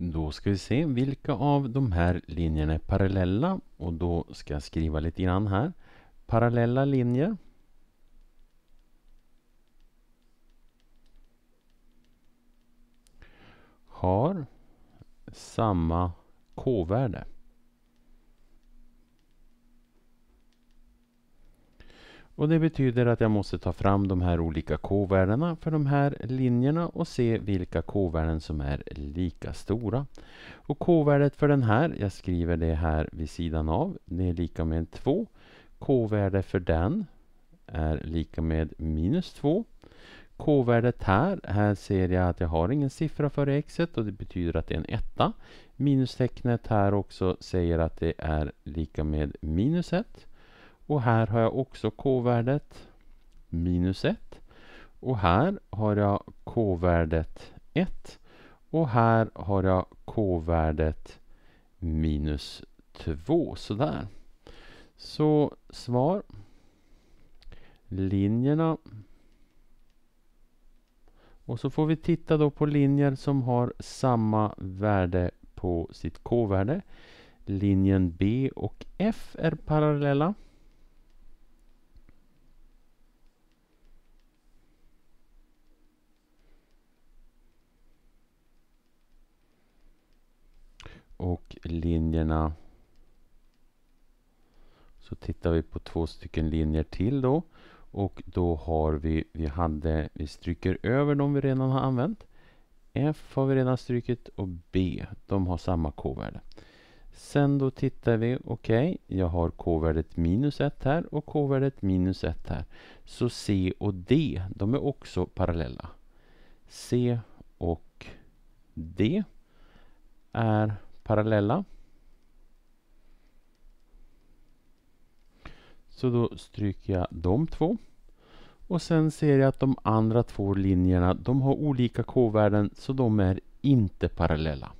Då ska vi se vilka av de här linjerna är parallella och då ska jag skriva lite grann här. Parallella linjer. har samma k-värde. Och det betyder att jag måste ta fram de här olika k-värdena för de här linjerna och se vilka k-värden som är lika stora. Och k-värdet för den här, jag skriver det här vid sidan av, det är lika med 2. k värde för den är lika med minus 2. K-värdet här, här ser jag att jag har ingen siffra före x och det betyder att det är en etta. Minustecknet här också säger att det är lika med minus 1. Och här har jag också k-värdet minus 1. Och här har jag k-värdet 1. Och här har jag k-värdet minus 2. Sådär. Så svar. Linjerna. Och så får vi titta då på linjer som har samma värde på sitt k-värde. Linjen B och F är parallella. och linjerna så tittar vi på två stycken linjer till då och då har vi, vi hade, vi stryker över de vi redan har använt. F har vi redan strykit och B, de har samma K-värde. Sen då tittar vi, okej, okay, jag har K-värdet minus 1 här och K-värdet minus 1 här. Så C och D, de är också parallella. C och D är parallella. Så då stryker jag de två. Och sen ser jag att de andra två linjerna de har olika k-värden så de är inte parallella.